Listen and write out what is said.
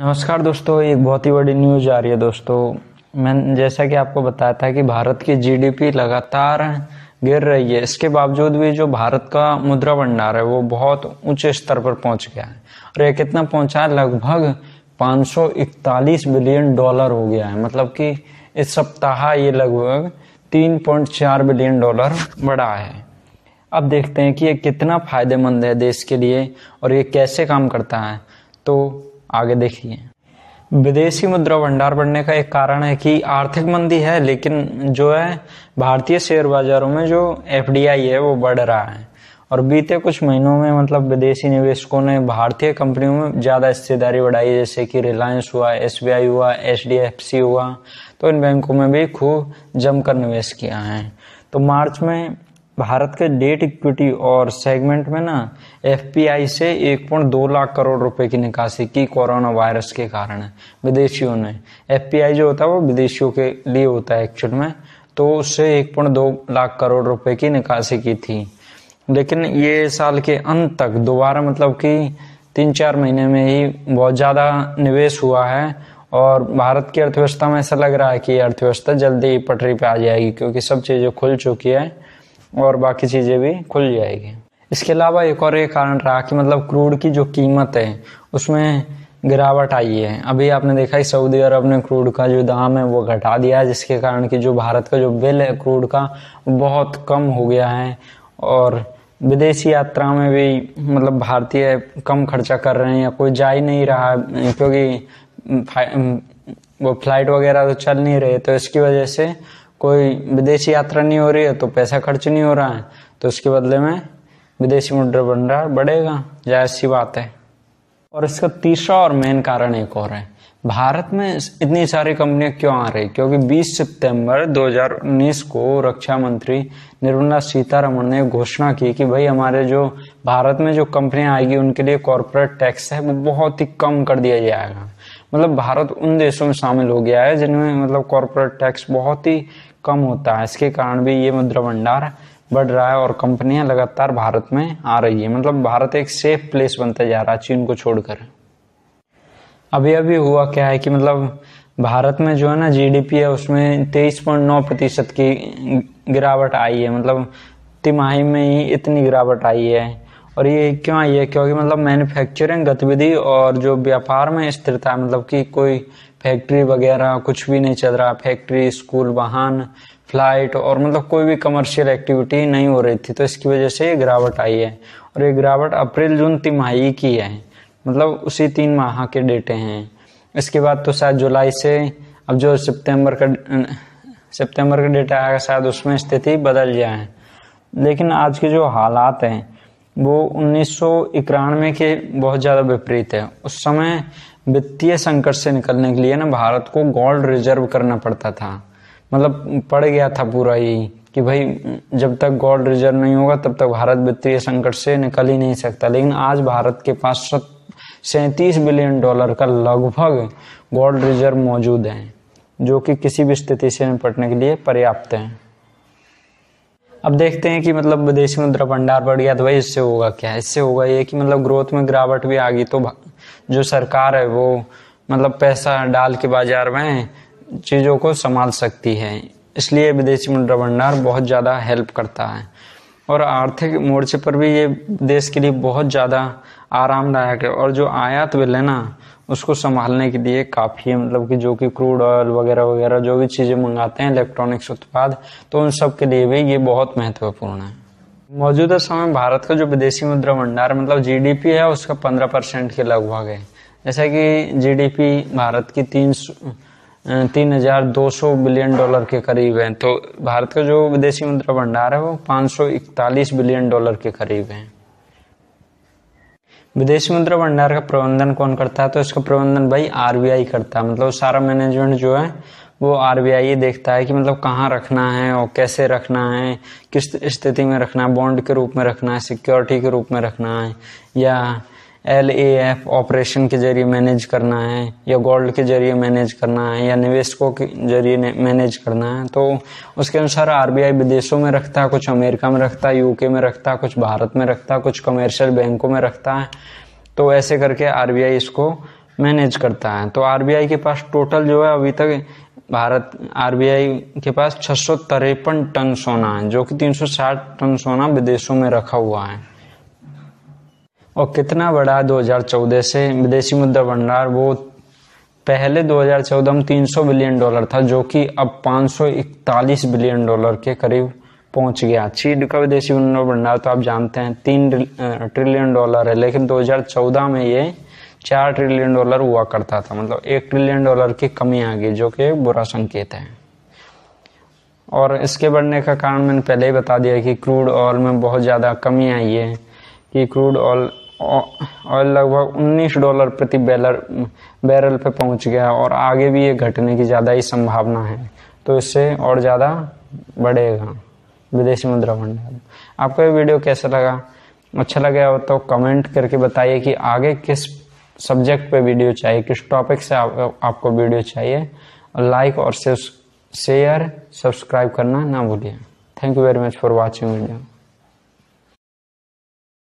नमस्कार दोस्तों एक बहुत ही बड़ी न्यूज आ रही है दोस्तों मैं जैसा कि आपको बताया था कि भारत की जीडीपी लगातार गिर रही है इसके बावजूद भी जो भारत का मुद्रा भंडार है वो बहुत उच्च स्तर पर पहुंच गया है और ये कितना पहुंचा है लगभग 541 बिलियन डॉलर हो गया है मतलब कि इस सप्ताह ये लगभग 3.4 बिलियन डॉलर बढ़ा है अब देखते हैं कि ये कितना फायदेमंद है देश के लिए और ये कैसे काम करता है तो आगे देखिए विदेशी मुद्रा भंडार बढ़ने का एक कारण है कि आर्थिक मंदी है लेकिन जो है भारतीय शेयर बाजारों में जो एफ है वो बढ़ रहा है और बीते कुछ महीनों में मतलब विदेशी निवेशकों ने भारतीय कंपनियों में ज़्यादा हिस्सेदारी बढ़ाई जैसे कि रिलायंस हुआ एस हुआ एच हुआ तो इन बैंकों में भी खूब जमकर निवेश किया है तो मार्च में भारत के डेट इक्विटी और सेगमेंट में ना एफ से एक पॉइंट दो लाख करोड़ रुपए की निकासी की कोरोना वायरस के कारण है विदेशियों ने एफ जो होता है वो विदेशियों के लिए होता है एक्चुअल में तो उससे एक पॉइंट दो लाख करोड़ रुपए की निकासी की थी लेकिन ये साल के अंत तक दोबारा मतलब कि तीन चार महीने में ही बहुत ज़्यादा निवेश हुआ है और भारत की अर्थव्यवस्था में ऐसा लग रहा है कि अर्थव्यवस्था जल्दी पटरी पर आ जाएगी क्योंकि सब चीज़ें खुल चुकी है और बाकी चीज़ें भी खुल जाएगी इसके अलावा एक और एक कारण रहा कि मतलब क्रूड की जो कीमत है उसमें गिरावट आई है अभी आपने देखा है सऊदी अरब ने क्रूड का जो दाम है वो घटा दिया है जिसके कारण कि जो भारत का जो बिल है क्रूड का बहुत कम हो गया है और विदेशी यात्रा में भी मतलब भारतीय कम खर्चा कर रहे हैं या कोई जा ही नहीं रहा है क्योंकि वो फ्लाइट वगैरह तो चल नहीं रहे तो इसकी वजह से कोई विदेशी यात्रा नहीं हो रही है तो पैसा खर्च नहीं हो रहा है तो उसके बदले में विदेशी मुद्रा भंडार बढ़ेगा जाहिर सी बात है और इसका तीसरा और मेन कारण एक और है भारत में इतनी सारी कंपनियां क्यों आ रही क्योंकि 20 सितंबर 2019 को रक्षा मंत्री निर्मला सीतारमण ने घोषणा की कि भाई हमारे जो भारत में जो कंपनियां आएगी उनके लिए कॉरपोरेट टैक्स है वो बहुत ही कम कर दिया जाएगा मतलब भारत उन देशों में शामिल हो गया है जिनमें मतलब कॉरपोरेट टैक्स बहुत ही कम होता है इसके कारण भी ये मुद्रा भंडार बढ़ रहा है और कंपनियां लगातार भारत में आ रही है मतलब भारत एक सेफ प्लेस बनता जा रहा है चीन को छोड़कर अभी अभी हुआ क्या है कि मतलब भारत में जो है ना जीडीपी है उसमें तेईस पॉइंट नौ प्रतिशत की गिरावट आई है मतलब तिमाही में ही इतनी गिरावट आई है और ये क्यों आई है क्योंकि मतलब मैन्युफैक्चरिंग गतिविधि और जो व्यापार में स्थिरता मतलब कि कोई फैक्ट्री वगैरह कुछ भी नहीं चल रहा फैक्ट्री स्कूल वाहन फ्लाइट और मतलब कोई भी कमर्शियल एक्टिविटी नहीं हो रही थी तो इसकी वजह से ये गिरावट आई है और ये गिरावट अप्रैल जून तिमाही की है मतलब उसी तीन माह के डेटे हैं इसके बाद तो शायद जुलाई से अब जो सितंबर का सितंबर का डेटा आएगा शायद उसमें स्थिति बदल जाए लेकिन आज के जो हालात हैं वो उन्नीस के बहुत ज़्यादा विपरीत है उस समय वित्तीय संकट से निकलने के लिए ना भारत को गोल्ड रिजर्व करना पड़ता था मतलब पड़ गया था पूरा यही कि भाई जब तक गोल्ड रिजर्व नहीं होगा तब तक भारत वित्तीय संकट से निकल ही नहीं सकता लेकिन आज भारत के पास सैंतीस बिलियन डॉलर का लगभग गोल्ड रिजर्व मौजूद है जो कि किसी भी स्थिति से निपटने के लिए पर्याप्त है अब देखते हैं कि मतलब विदेशी मुद्रा भंडार बढ़ गया तो भाई इससे होगा क्या इससे होगा ये कि मतलब ग्रोथ में गिरावट भी आ गई तो जो सरकार है वो मतलब पैसा डाल के बाजार में चीज़ों को संभाल सकती है इसलिए विदेशी मुद्रा भंडार बहुत ज़्यादा हेल्प करता है और आर्थिक मोर्चे पर भी ये देश के लिए बहुत ज़्यादा आरामदायक है और जो आयात है ना उसको संभालने के लिए काफ़ी है मतलब कि जो कि क्रूड ऑयल वगैरह वगैरह जो भी चीज़ें मंगाते हैं इलेक्ट्रॉनिक्स उत्पाद तो उन सब के लिए भी ये बहुत महत्वपूर्ण है मौजूदा समय भारत का जो विदेशी मुद्रा भंडार मतलब जीडीपी है उसका पंद्रह परसेंट के लगभग है जैसे कि जीडीपी भारत की तीन तीन हजार दो सौ बिलियन डॉलर के करीब है तो भारत का जो विदेशी मुद्रा भंडार है वो पाँच सौ इकतालीस बिलियन डॉलर के करीब है विदेशी मुद्रा भंडार का प्रबंधन कौन करता है तो इसका प्रबंधन भाई आर करता है मतलब सारा मैनेजमेंट जो है वो आर देखता है कि मतलब कहाँ रखना है और कैसे रखना है किस स्थिति में रखना है बॉन्ड के रूप में रखना है सिक्योरिटी के रूप में रखना है या एल ए एफ ऑपरेशन के जरिए मैनेज करना है या गोल्ड के जरिए मैनेज करना है या निवेशकों के जरिए मैनेज करना है तो उसके अनुसार आई विदेशों में रखता है कुछ अमेरिका में रखता है यूके में रखता है कुछ भारत में रखता है कुछ कमर्शियल बैंकों में रखता है तो ऐसे करके आई इसको मैनेज करता है तो आई के पास टोटल जो है अभी तक भारत आई के पास छः टन सोना है जो कि 360 टन सोना विदेशों में रखा हुआ है और कितना बढ़ा चौदह से विदेशी मुद्रा भंडार वो पहले 2014 में 300 बिलियन डॉलर था जो कि अब 541 बिलियन डॉलर के करीब पहुंच गया चीन का विदेशी मुद्रा भंडार तो आप जानते हैं तीन ट्रिलियन डॉलर है लेकिन 2014 में ये चार ट्रिलियन डॉलर हुआ करता था मतलब एक ट्रिलियन डॉलर की कमी आ गई जो कि बुरा संकेत है और इसके बढ़ने का कारण मैंने पहले ही बता दिया कि क्रूड ऑयल में बहुत ज़्यादा कमी आई है कि क्रूड ऑयल ऑयल लगभग 19 डॉलर प्रति बैलर बैरल पे पहुंच गया और आगे भी ये घटने की ज़्यादा ही संभावना है तो इससे और ज़्यादा बढ़ेगा विदेशी मुद्रा भंडार आपको ये वीडियो कैसा लगा अच्छा लगा हो तो कमेंट करके बताइए कि आगे किस सब्जेक्ट पे वीडियो चाहिए किस टॉपिक से आप, आपको वीडियो चाहिए लाइक और शेयर सब्सक्राइब करना ना भूलिए thank you very much for watching video